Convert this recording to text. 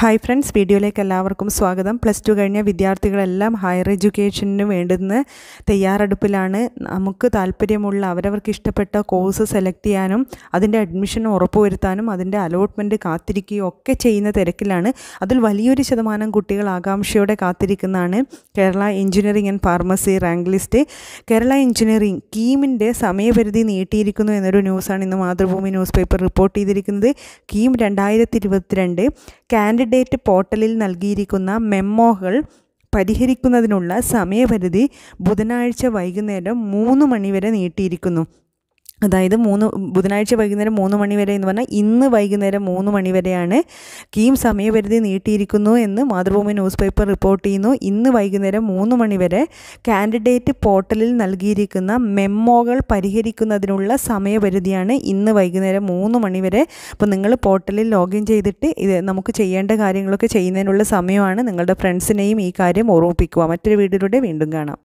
hi friends വീഡിയോയിലേക്ക് എല്ലാവർക്കും സ്വാഗതം പ്ലസ് ടു കഴിഞ്ഞ വിദ്യാർത്ഥികളെല്ലാം ഹയർ എഡ്യൂക്കേഷനു വേണ്ടുന്ന തയ്യാറെടുപ്പിലാണ് നമുക്ക് താല്പര്യമുള്ള അവരവർക്ക് ഇഷ്ടപ്പെട്ട കോഴ്സ് സെലക്ട് ചെയ്യാനും അതിൻ്റെ അഡ്മിഷൻ ഉറപ്പുവരുത്താനും അതിൻ്റെ അലോട്ട്മെൻറ്റ് കാത്തിരിക്കുകയും ഒക്കെ ചെയ്യുന്ന തിരക്കിലാണ് അതിൽ വലിയൊരു ശതമാനം കുട്ടികൾ ആകാംക്ഷയോടെ കാത്തിരിക്കുന്നതാണ് Kerala engineering and pharmacy rank list Kerala engineering കീമിൻ്റെ സമയപരിധി നീട്ടിയിരിക്കുന്നു എന്നൊരു ന്യൂസാണ് ഇന്ന് മാതൃഭൂമി ന്യൂസ് പേപ്പർ റിപ്പോർട്ട് ചെയ്തിരിക്കുന്നത് കീം രണ്ടായിരത്തി ഇരുപത്തിരണ്ട് കാൻഡിഡേറ്റ് കാൻഡിഡേറ്റ് പോർട്ടലിൽ നൽകിയിരിക്കുന്ന മെമ്മോകൾ പരിഹരിക്കുന്നതിനുള്ള സമയപരിധി ബുധനാഴ്ച വൈകുന്നേരം മൂന്ന് മണിവരെ നീട്ടിയിരിക്കുന്നു അതായത് മൂന്ന് ബുധനാഴ്ച വൈകുന്നേരം മൂന്ന് മണി വരെ എന്ന് പറഞ്ഞാൽ ഇന്ന് വൈകുന്നേരം മൂന്ന് മണി വരെയാണ് കീം സമയപരിധി നീട്ടിയിരിക്കുന്നു എന്ന് മാതൃഭൂമി ന്യൂസ് പേപ്പർ റിപ്പോർട്ട് ചെയ്യുന്നു ഇന്ന് വൈകുന്നേരം മൂന്ന് മണി വരെ കാൻഡിഡേറ്റ് പോർട്ടലിൽ നൽകിയിരിക്കുന്ന മെമ്മോകൾ പരിഹരിക്കുന്നതിനുള്ള സമയപരിധിയാണ് ഇന്ന് വൈകുന്നേരം മൂന്ന് മണി വരെ അപ്പോൾ നിങ്ങൾ പോർട്ടലിൽ ലോഗിൻ ചെയ്തിട്ട് ഇത് നമുക്ക് ചെയ്യേണ്ട കാര്യങ്ങളൊക്കെ ചെയ്യുന്നതിനുള്ള സമയമാണ് നിങ്ങളുടെ ഫ്രണ്ട്സിനെയും ഈ കാര്യം ഓർമ്മിപ്പിക്കുക മറ്റൊരു വീഡിയോയിലൂടെ വീണ്ടും കാണാം